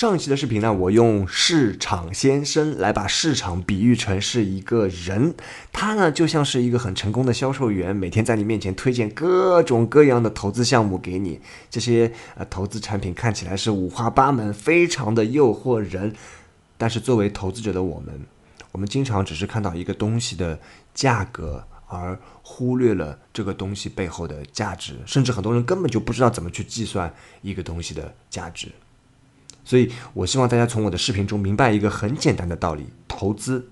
上一期的视频呢，我用市场先生来把市场比喻成是一个人，他呢就像是一个很成功的销售员，每天在你面前推荐各种各样的投资项目给你。这些呃投资产品看起来是五花八门，非常的诱惑人。但是作为投资者的我们，我们经常只是看到一个东西的价格，而忽略了这个东西背后的价值，甚至很多人根本就不知道怎么去计算一个东西的价值。所以，我希望大家从我的视频中明白一个很简单的道理：投资，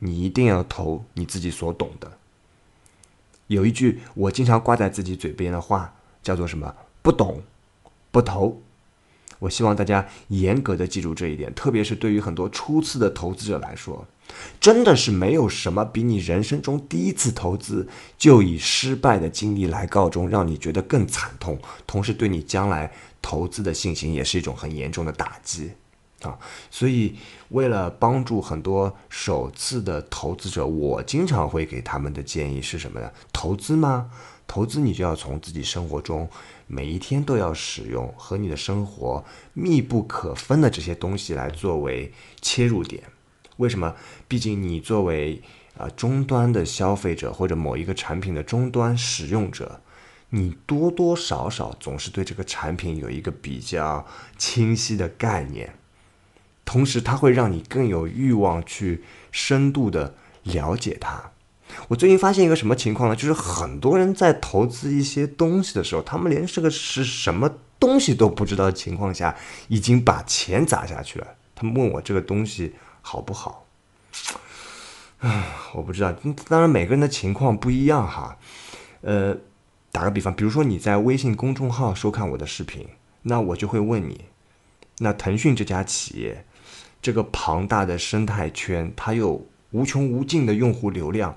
你一定要投你自己所懂的。有一句我经常挂在自己嘴边的话，叫做什么？不懂，不投。我希望大家严格的记住这一点，特别是对于很多初次的投资者来说，真的是没有什么比你人生中第一次投资就以失败的经历来告终，让你觉得更惨痛，同时对你将来投资的信心也是一种很严重的打击啊！所以，为了帮助很多首次的投资者，我经常会给他们的建议是什么呢？投资吗？投资，你就要从自己生活中每一天都要使用和你的生活密不可分的这些东西来作为切入点。为什么？毕竟你作为呃终端的消费者或者某一个产品的终端使用者，你多多少少总是对这个产品有一个比较清晰的概念，同时它会让你更有欲望去深度的了解它。我最近发现一个什么情况呢？就是很多人在投资一些东西的时候，他们连这个是什么东西都不知道的情况下，已经把钱砸下去了。他们问我这个东西好不好？啊，我不知道。当然，每个人的情况不一样哈。呃，打个比方，比如说你在微信公众号收看我的视频，那我就会问你：那腾讯这家企业，这个庞大的生态圈，它有无穷无尽的用户流量。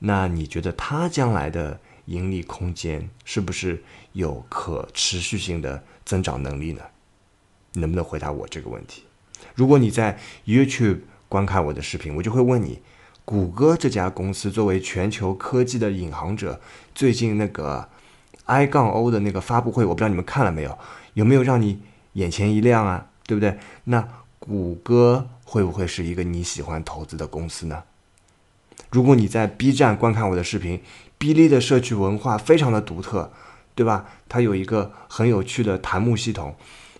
那你觉得它将来的盈利空间是不是有可持续性的增长能力呢？能不能回答我这个问题？如果你在 YouTube 观看我的视频，我就会问你：谷歌这家公司作为全球科技的领航者，最近那个 I-O 杠的那个发布会，我不知道你们看了没有，有没有让你眼前一亮啊？对不对？那谷歌会不会是一个你喜欢投资的公司呢？如果你在 B 站观看我的视频，Bili 的社区文化非常的独特，对吧？它有一个很有趣的弹幕系统，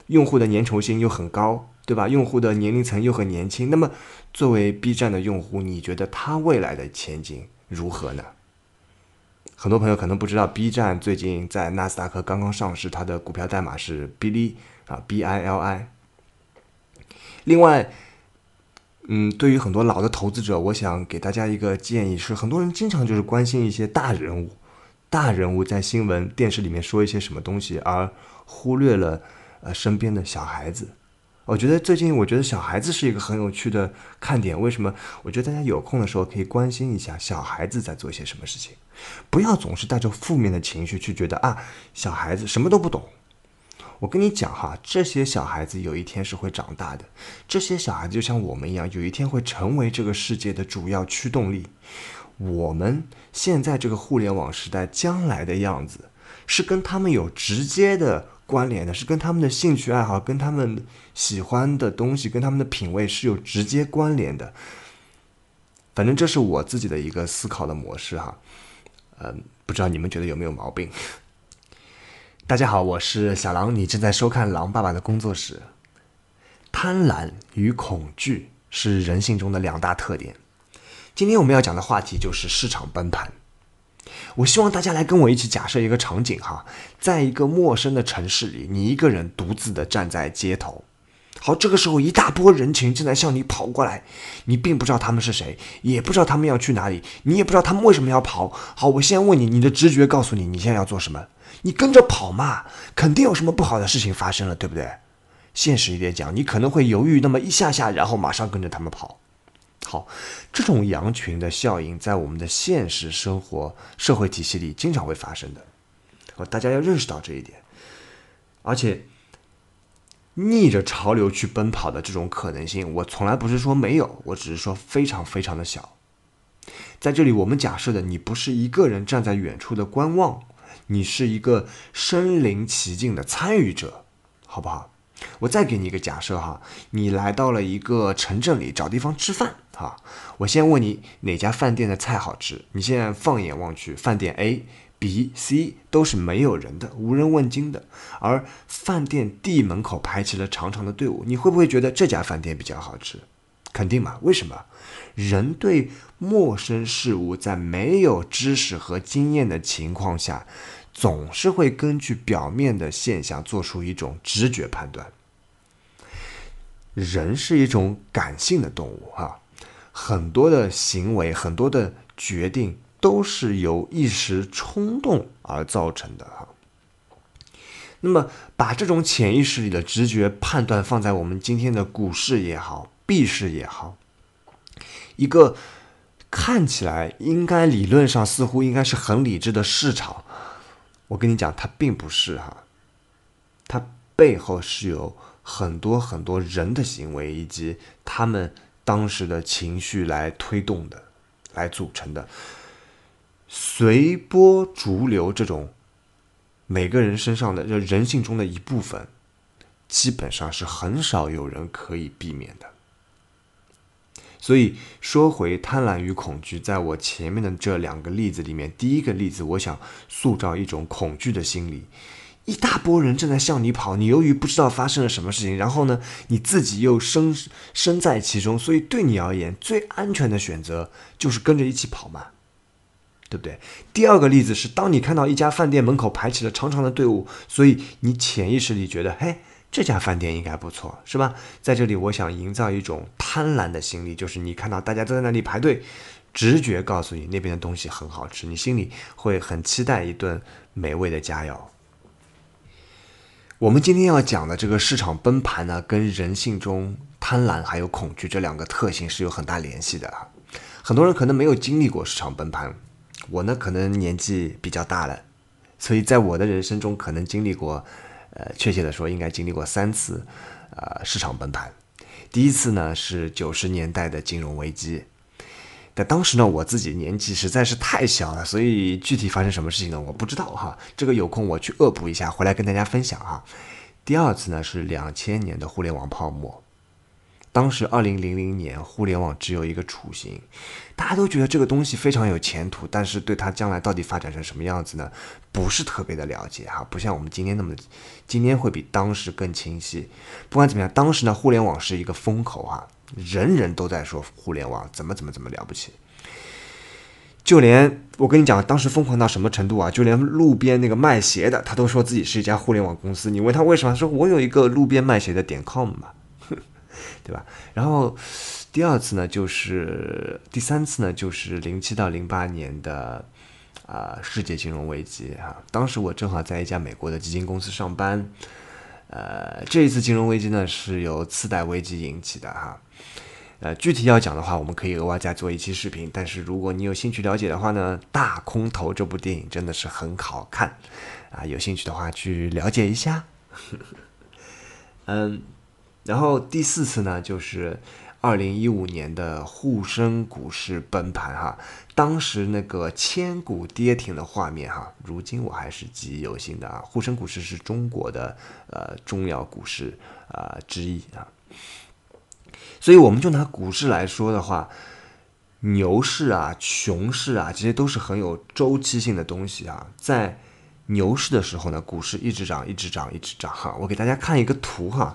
用户的粘稠性又很高，对吧？用户的年龄层又很年轻。那么，作为 B 站的用户，你觉得它未来的前景如何呢？很多朋友可能不知道，B 站最近在纳斯达克刚刚上市，它的股票代码是 Bili 啊，B I L I。另外，嗯，对于很多老的投资者，我想给大家一个建议是，很多人经常就是关心一些大人物，大人物在新闻、电视里面说一些什么东西，而忽略了呃身边的小孩子。我觉得最近，我觉得小孩子是一个很有趣的看点。为什么？我觉得大家有空的时候可以关心一下小孩子在做一些什么事情，不要总是带着负面的情绪去觉得啊，小孩子什么都不懂。我跟你讲哈，这些小孩子有一天是会长大的。这些小孩子就像我们一样，有一天会成为这个世界的主要驱动力。我们现在这个互联网时代将来的样子，是跟他们有直接的关联的，是跟他们的兴趣爱好、跟他们喜欢的东西、跟他们的品味是有直接关联的。反正这是我自己的一个思考的模式哈，嗯，不知道你们觉得有没有毛病？大家好，我是小狼，你正在收看狼爸爸的工作室。贪婪与恐惧是人性中的两大特点。今天我们要讲的话题就是市场崩盘。我希望大家来跟我一起假设一个场景哈，在一个陌生的城市里，你一个人独自的站在街头。好，这个时候一大波人群正在向你跑过来，你并不知道他们是谁，也不知道他们要去哪里，你也不知道他们为什么要跑。好，我先问你，你的直觉告诉你，你现在要做什么？你跟着跑嘛，肯定有什么不好的事情发生了，对不对？现实一点讲，你可能会犹豫那么一下下，然后马上跟着他们跑。好，这种羊群的效应在我们的现实生活社会体系里经常会发生的，我大家要认识到这一点。而且逆着潮流去奔跑的这种可能性，我从来不是说没有，我只是说非常非常的小。在这里，我们假设的你不是一个人站在远处的观望。你是一个身临其境的参与者，好不好？我再给你一个假设哈，你来到了一个城镇里找地方吃饭哈。我先问你哪家饭店的菜好吃？你现在放眼望去，饭店 A、B、C 都是没有人的，无人问津的，而饭店 D 门口排起了长长的队伍，你会不会觉得这家饭店比较好吃？肯定嘛？为什么人对陌生事物在没有知识和经验的情况下，总是会根据表面的现象做出一种直觉判断？人是一种感性的动物，哈，很多的行为、很多的决定都是由一时冲动而造成的，哈。那么，把这种潜意识里的直觉判断放在我们今天的股市也好。避世也好，一个看起来应该理论上似乎应该是很理智的市场，我跟你讲，它并不是哈，它背后是有很多很多人的行为以及他们当时的情绪来推动的，来组成的。随波逐流这种每个人身上的人性中的一部分，基本上是很少有人可以避免的。所以说回贪婪与恐惧，在我前面的这两个例子里面，第一个例子，我想塑造一种恐惧的心理，一大波人正在向你跑，你由于不知道发生了什么事情，然后呢，你自己又身身在其中，所以对你而言，最安全的选择就是跟着一起跑嘛，对不对？第二个例子是，当你看到一家饭店门口排起了长长的队伍，所以你潜意识里觉得，嘿。这家饭店应该不错，是吧？在这里，我想营造一种贪婪的心理，就是你看到大家都在那里排队，直觉告诉你那边的东西很好吃，你心里会很期待一顿美味的佳肴。我们今天要讲的这个市场崩盘呢，跟人性中贪婪还有恐惧这两个特性是有很大联系的。很多人可能没有经历过市场崩盘，我呢可能年纪比较大了，所以在我的人生中可能经历过。呃，确切的说，应该经历过三次，呃，市场崩盘。第一次呢是九十年代的金融危机，但当时呢我自己年纪实在是太小了，所以具体发生什么事情呢我不知道哈。这个有空我去恶补一下，回来跟大家分享哈。第二次呢是两千年的互联网泡沫。当时二零零零年，互联网只有一个雏形，大家都觉得这个东西非常有前途，但是对它将来到底发展成什么样子呢，不是特别的了解哈，不像我们今天那么，今天会比当时更清晰。不管怎么样，当时呢，互联网是一个风口哈，人人都在说互联网怎么怎么怎么了不起，就连我跟你讲，当时疯狂到什么程度啊，就连路边那个卖鞋的，他都说自己是一家互联网公司，你问他为什么，他说我有一个路边卖鞋的点 com 嘛。对吧？然后第二次呢，就是第三次呢，就是零七到零八年的啊世界金融危机哈。当时我正好在一家美国的基金公司上班，呃，这一次金融危机呢是由次贷危机引起的哈。呃，具体要讲的话，我们可以额外再做一期视频。但是如果你有兴趣了解的话呢，《大空头》这部电影真的是很好看啊，有兴趣的话去了解一下。嗯。然后第四次呢，就是二零一五年的沪深股市崩盘哈，当时那个千股跌停的画面哈，如今我还是记忆犹新的啊。沪深股市是中国的呃重要股市啊之一啊，所以我们就拿股市来说的话，牛市啊、熊市啊，这些都是很有周期性的东西啊。在牛市的时候呢，股市一直涨，一直涨，一直涨哈。我给大家看一个图哈。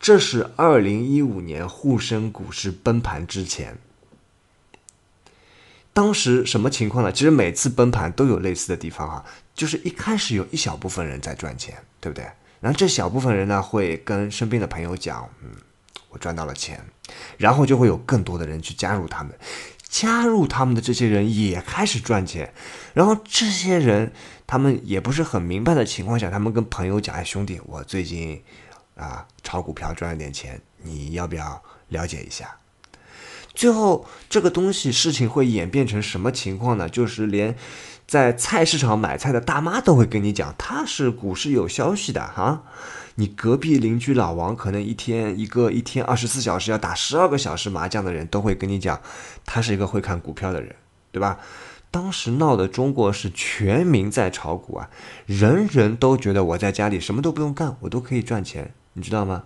这是二零一五年沪深股市崩盘之前，当时什么情况呢？其实每次崩盘都有类似的地方哈，就是一开始有一小部分人在赚钱，对不对？然后这小部分人呢，会跟身边的朋友讲：“嗯，我赚到了钱。”然后就会有更多的人去加入他们，加入他们的这些人也开始赚钱，然后这些人他们也不是很明白的情况下，他们跟朋友讲：“哎，兄弟，我最近。”啊，炒股票赚了点钱，你要不要了解一下？最后这个东西事情会演变成什么情况呢？就是连在菜市场买菜的大妈都会跟你讲，他是股市有消息的哈。你隔壁邻居老王可能一天一个一天二十四小时要打十二个小时麻将的人都会跟你讲，他是一个会看股票的人，对吧？当时闹的中国是全民在炒股啊，人人都觉得我在家里什么都不用干，我都可以赚钱。你知道吗？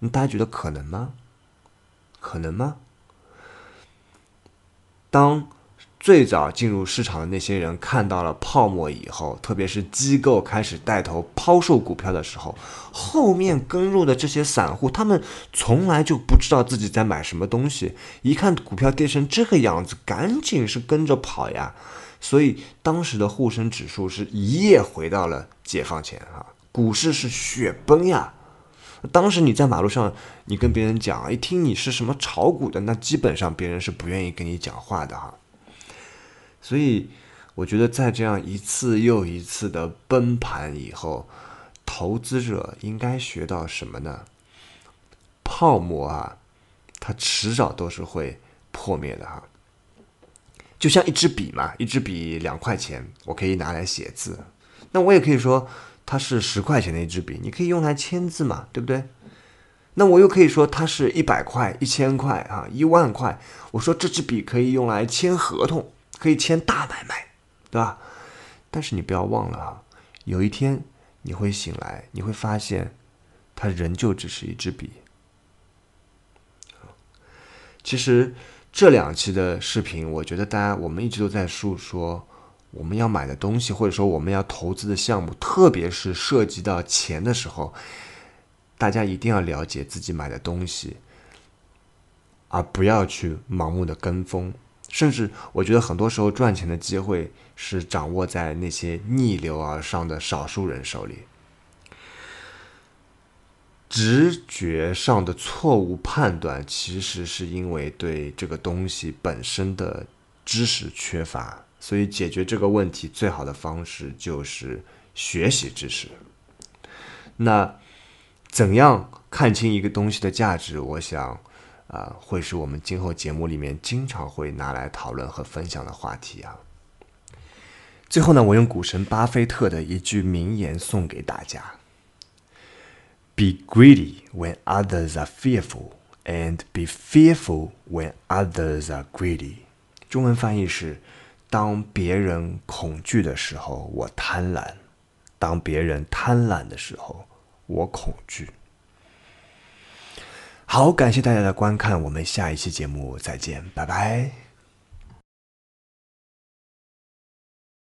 你大家觉得可能吗？可能吗？当最早进入市场的那些人看到了泡沫以后，特别是机构开始带头抛售股票的时候，后面跟入的这些散户，他们从来就不知道自己在买什么东西，一看股票跌成这个样子，赶紧是跟着跑呀。所以当时的沪深指数是一夜回到了解放前啊，股市是雪崩呀。当时你在马路上，你跟别人讲，一听你是什么炒股的，那基本上别人是不愿意跟你讲话的哈。所以我觉得，在这样一次又一次的崩盘以后，投资者应该学到什么呢？泡沫啊，它迟早都是会破灭的哈。就像一支笔嘛，一支笔两块钱，我可以拿来写字，那我也可以说。它是十块钱的一支笔，你可以用来签字嘛，对不对？那我又可以说它是一百块、一千块、啊一万块。我说这支笔可以用来签合同，可以签大买卖，对吧？但是你不要忘了啊，有一天你会醒来，你会发现它仍旧只是一支笔。其实这两期的视频，我觉得大家我们一直都在述说。我们要买的东西，或者说我们要投资的项目，特别是涉及到钱的时候，大家一定要了解自己买的东西，而不要去盲目的跟风。甚至我觉得很多时候赚钱的机会是掌握在那些逆流而上的少数人手里。直觉上的错误判断，其实是因为对这个东西本身的。知识缺乏，所以解决这个问题最好的方式就是学习知识。那怎样看清一个东西的价值？我想，啊，会是我们今后节目里面经常会拿来讨论和分享的话题啊。最后呢，我用股神巴菲特的一句名言送给大家：“Be greedy when others are fearful, and be fearful when others are greedy。”中文翻译是：当别人恐惧的时候，我贪婪；当别人贪婪的时候，我恐惧。好，感谢大家的观看，我们下一期节目再见，拜拜。